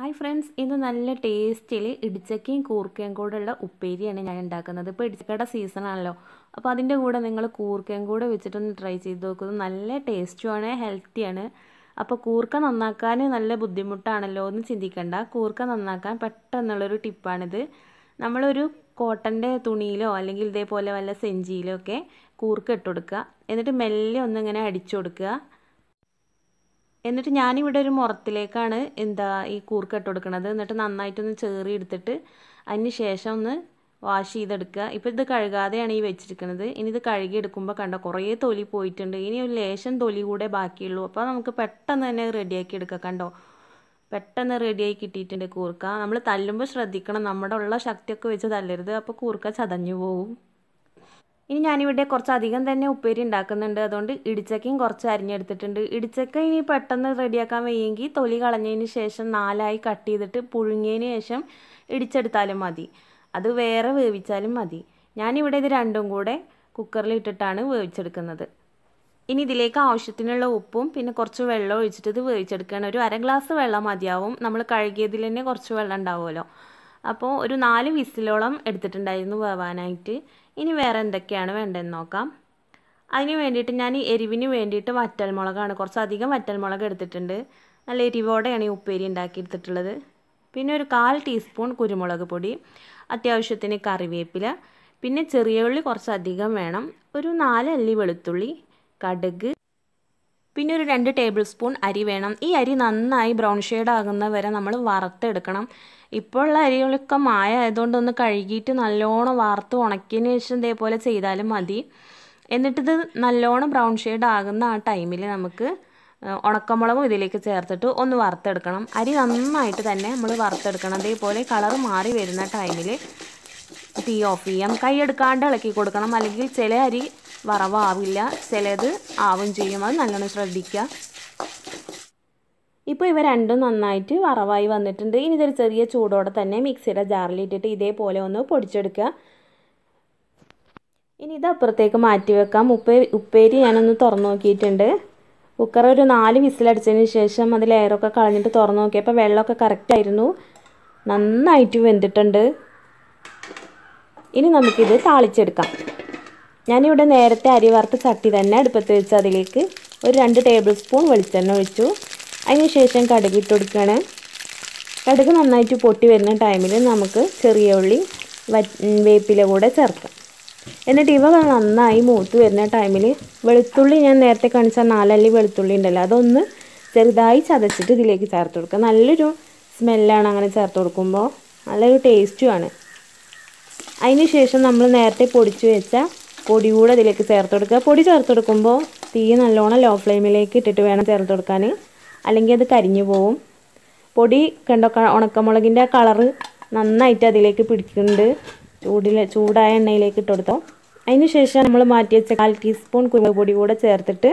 hi friends ഇന്ന് നല്ല ടേസ്റ്റിൽ ഇടിച്ചക്കയും കൂർക്കയും ഉള്ള ഉപ്പേരിയാണ് ഞാൻ ഉണ്ടാക്കുന്നത് ഇപ്പോൾ ഇടിച്ചക്കയുടെ സീസണാണല്ലോ അപ്പോൾ അതിൻ്റെ കൂടെ നിങ്ങൾ കൂർക്കയും കൂടെ വെച്ചിട്ടൊന്ന് ട്രൈ ചെയ്ത് നോക്കുന്നത് നല്ല ടേസ്റ്റുമാണ് ഹെൽത്തിയാണ് അപ്പോൾ കൂർക്ക നന്നാക്കാൻ നല്ല ബുദ്ധിമുട്ടാണല്ലോ എന്ന് ചിന്തിക്കണ്ട കൂർക്ക നന്നാക്കാൻ പെട്ടെന്നുള്ളൊരു ടിപ്പാണിത് നമ്മളൊരു കോട്ടൻ്റെ തുണിയിലോ അല്ലെങ്കിൽ ഇതേപോലെ വല്ല സെഞ്ചിയിലോ ഒക്കെ കൂർക്ക ഇട്ടുകൊടുക്കുക കൊടുക്കുക എന്നിട്ട് മെല്ലെ ഒന്നിങ്ങനെ അടിച്ചു കൊടുക്കുക എന്നിട്ട് ഞാനിവിടെ ഒരു മുറത്തിലേക്കാണ് എന്താ ഈ കൂർക്ക ഇട്ട് കൊടുക്കുന്നത് എന്നിട്ട് നന്നായിട്ടൊന്ന് ചേറി എടുത്തിട്ട് അതിന് ശേഷം ഒന്ന് വാഷ് ചെയ്തെടുക്കുക ഇപ്പോൾ ഇത് കഴുകാതെയാണ് ഈ വെച്ചിരിക്കുന്നത് ഇനി ഇത് കഴുകി എടുക്കുമ്പോൾ കണ്ട കുറേ തൊലി പോയിട്ടുണ്ട് ഇനി ഒരു ലേശം തൊലി കൂടെ ബാക്കിയുള്ളൂ അപ്പോൾ നമുക്ക് പെട്ടെന്ന് തന്നെ റെഡിയാക്കി എടുക്കുക കണ്ടോ പെട്ടെന്ന് റെഡിയായി കിട്ടിയിട്ടുണ്ട് കൂർക്ക നമ്മൾ തല്ലുമ്പോൾ ശ്രദ്ധിക്കണം നമ്മുടെ ഉള്ള ശക്തിയൊക്കെ വെച്ച് തല്ലരുത് അപ്പോൾ കൂർക്ക ചതഞ്ഞു പോവും ഇനി ഞാനിവിടെ കുറച്ചധികം തന്നെ ഉപ്പേരി ഉണ്ടാക്കുന്നുണ്ട് അതുകൊണ്ട് ഇടിച്ചക്കയും കുറച്ച് അരിഞ്ഞെടുത്തിട്ടുണ്ട് ഇടിച്ചക്ക ഇനി പെട്ടെന്ന് റെഡിയാക്കാൻ വയ്യെങ്കിൽ തൊലി കളഞ്ഞതിന് ശേഷം നാലായി കട്ട് ചെയ്തിട്ട് പുഴുങ്ങിയതിന് ശേഷം ഇടിച്ചെടുത്താലും മതി അത് വേറെ വേവിച്ചാലും മതി ഞാനിവിടെ ഇത് രണ്ടും കൂടെ കുക്കറിൽ ഇട്ടിട്ടാണ് വേവിച്ചെടുക്കുന്നത് ഇനി ഇതിലേക്ക് ആവശ്യത്തിനുള്ള ഉപ്പും പിന്നെ കുറച്ച് വെള്ളം ഒഴിച്ചിട്ട് ഇത് വേവിച്ചെടുക്കുകയാണ് ഒരു അര ഗ്ലാസ് വെള്ളം മതിയാവും നമ്മൾ കഴുകിയതിൽ തന്നെ കുറച്ച് വെള്ളം ഉണ്ടാവുമല്ലോ അപ്പോൾ ഒരു നാല് വിസിലോളം എടുത്തിട്ടുണ്ടായിരുന്നു വേവാനായിട്ട് ഇനി വേറെ എന്തൊക്കെയാണ് വേണ്ടതെന്ന് നോക്കാം അതിന് വേണ്ടിയിട്ട് ഞാൻ എരിവിന് വേണ്ടിയിട്ട് വറ്റൽമുളകാണ് കുറച്ചധികം വറ്റൽമുളക് എടുത്തിട്ടുണ്ട് നല്ല എരിവോടെയാണ് ഈ ഉപ്പേരി എടുത്തിട്ടുള്ളത് പിന്നെ ഒരു കാൽ ടീസ്പൂൺ കുരുമുളക് പൊടി അത്യാവശ്യത്തിന് കറിവേപ്പില പിന്നെ ചെറിയ ഉള്ളി കുറച്ചധികം വേണം ഒരു നാലല്ലി വെളുത്തുള്ളി കടുക് പിന്നെ ഒരു രണ്ട് ടേബിൾ സ്പൂൺ അരി വേണം ഈ അരി നന്നായി ബ്രൗൺ ഷെയ്ഡ് ആകുന്ന വരെ നമ്മൾ വറുത്തെടുക്കണം ഇപ്പോൾ ഉള്ള അരികളൊക്കെ മായ ആയതുകൊണ്ട് ഒന്ന് കഴുകിയിട്ട് നല്ലോണം വറുത്ത് ഉണക്കിയതിന് ശേഷം ഇതേപോലെ ചെയ്താലും മതി എന്നിട്ടിത് നല്ലോണം ബ്രൗൺ ഷെയ്ഡ് ആകുന്ന ആ ടൈമിൽ നമുക്ക് ഉണക്കമുളകും ഇതിലേക്ക് ചേർത്തിട്ട് ഒന്ന് വറുത്തെടുക്കണം അരി നന്നായിട്ട് തന്നെ നമ്മൾ വറുത്തെടുക്കണം അതേപോലെ കളർ മാറി വരുന്ന ടൈമിൽ തീ ഓഫ് ചെയ്യാം കൈ എടുക്കാണ്ട് ഇളക്കി കൊടുക്കണം അല്ലെങ്കിൽ ചില അരി വറവാവില്ല ചിലത് ആവും ചെയ്യും അത് നല്ലോണം ശ്രദ്ധിക്കുക ഇപ്പോൾ ഇവ രണ്ടും നന്നായിട്ട് വറവായി വന്നിട്ടുണ്ട് ഇനി ഇതൊരു ചെറിയ ചൂടോടെ തന്നെ മിക്സിയുടെ ജാറിലിട്ടിട്ട് ഇതേപോലെ ഒന്ന് പൊടിച്ചെടുക്കുക ഇനി ഇത് അപ്പുറത്തേക്ക് മാറ്റി വെക്കാം ഉപ്പേരി ഉപ്പേരി ഞാനൊന്ന് തുറന്നു നോക്കിയിട്ടുണ്ട് കുക്കർ ഒരു നാല് വിസിലടിച്ചതിന് ശേഷം അതിൽ ലെയറൊക്കെ കളഞ്ഞിട്ട് തുറന്നു നോക്കിയപ്പോൾ വെള്ളമൊക്കെ കറക്റ്റായിരുന്നു നന്നായിട്ട് വെന്തിട്ടുണ്ട് ഇനി നമുക്കിത് താളിച്ചെടുക്കാം ഞാനിവിടെ നേരത്തെ അരി വറുത്ത ചട്ടി തന്നെ അടുപ്പത്ത് വെച്ച് അതിലേക്ക് ഒരു രണ്ട് ടേബിൾ സ്പൂൺ വെളിച്ചെണ്ണ ഒഴിച്ചു അതിനുശേഷം കടുക് ഇട്ട് കൊടുക്കുകയാണ് കടുക് നന്നായിട്ട് പൊട്ടി വരുന്ന ടൈമിൽ നമുക്ക് ചെറിയ ഉള്ളി വേപ്പില കൂടെ ചേർക്കാം എന്നിട്ട് ഇവ നന്നായി മൂത്ത് വരുന്ന ടൈമിൽ വെളുത്തുള്ളി ഞാൻ നേരത്തെ കാണിച്ച നാലല്ലി വെളുത്തുള്ളി ഉണ്ടല്ലോ അതൊന്ന് ചെറുതായി ചതച്ചിട്ട് ഇതിലേക്ക് ചേർത്ത് കൊടുക്കുക നല്ലൊരു സ്മെല്ലാണ് അങ്ങനെ ചേർത്ത് കൊടുക്കുമ്പോൾ നല്ലൊരു ടേസ്റ്റുമാണ് അതിന് ശേഷം നമ്മൾ നേരത്തെ പൊടിച്ചു വെച്ച പൊടി കൂടെ അതിലേക്ക് ചേർത്ത് കൊടുക്കുക പൊടി ചേർത്ത് കൊടുക്കുമ്പോൾ തീ നല്ലോണം ലോ ഫ്ലെയിമിലേക്ക് ഇട്ടിട്ട് വേണം ചേർത്ത് കൊടുക്കാൻ അല്ലെങ്കിൽ അത് കരിഞ്ഞു പോവും പൊടി കണ്ടോ ഉണക്കമുളകിൻ്റെ ആ കളറ് നന്നായിട്ട് അതിലേക്ക് പിടിക്കുന്നുണ്ട് ചൂടിൽ ചൂടായ എണ്ണയിലേക്ക് ഇട്ട് കൊടുത്തോ ശേഷം നമ്മൾ മാറ്റി വെച്ച കാൽ ടീസ്പൂൺ കുരുമുളക് പൊടി കൂടെ ചേർത്തിട്ട്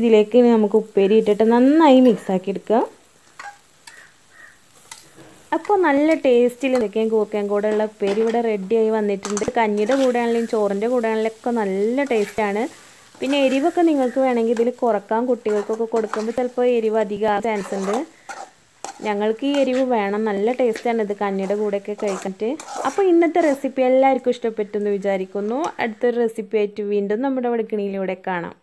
ഇതിലേക്ക് നമുക്ക് ഉപ്പേരി ഇട്ടിട്ട് നന്നായി മിക്സാക്കി എടുക്കുക അപ്പോൾ നല്ല ടേസ്റ്റിൽ നിൽക്കുകയും കൂക്കുകയും കൂടെ ഉള്ള ഉപ്പേരി ഇവിടെ റെഡിയായി വന്നിട്ടുണ്ട് കഞ്ഞിയുടെ കൂടെ ആണെങ്കിലും ചോറിൻ്റെ കൂടെ ആണെങ്കിലും ഒക്കെ നല്ല ടേസ്റ്റാണ് പിന്നെ എരിവൊക്കെ നിങ്ങൾക്ക് വേണമെങ്കിൽ ഇതിൽ കുറക്കാൻ കുട്ടികൾക്കൊക്കെ കൊടുക്കുമ്പോൾ ചിലപ്പോൾ എരിവ് അധികം ചാൻസ് ഉണ്ട് ഞങ്ങൾക്ക് ഈ എരിവ് വേണം നല്ല ടേസ്റ്റാണ് ഇത് കഞ്ഞിയുടെ കൂടെയൊക്കെ കഴിക്കട്ട് അപ്പോൾ ഇന്നത്തെ റെസിപ്പി എല്ലാവർക്കും ഇഷ്ടപ്പെട്ടു എന്ന് വിചാരിക്കുന്നു അടുത്തൊരു റെസിപ്പി ആയിട്ട് വീണ്ടും നമ്മുടെ വടുക്കിണിയിലൂടെ കാണാം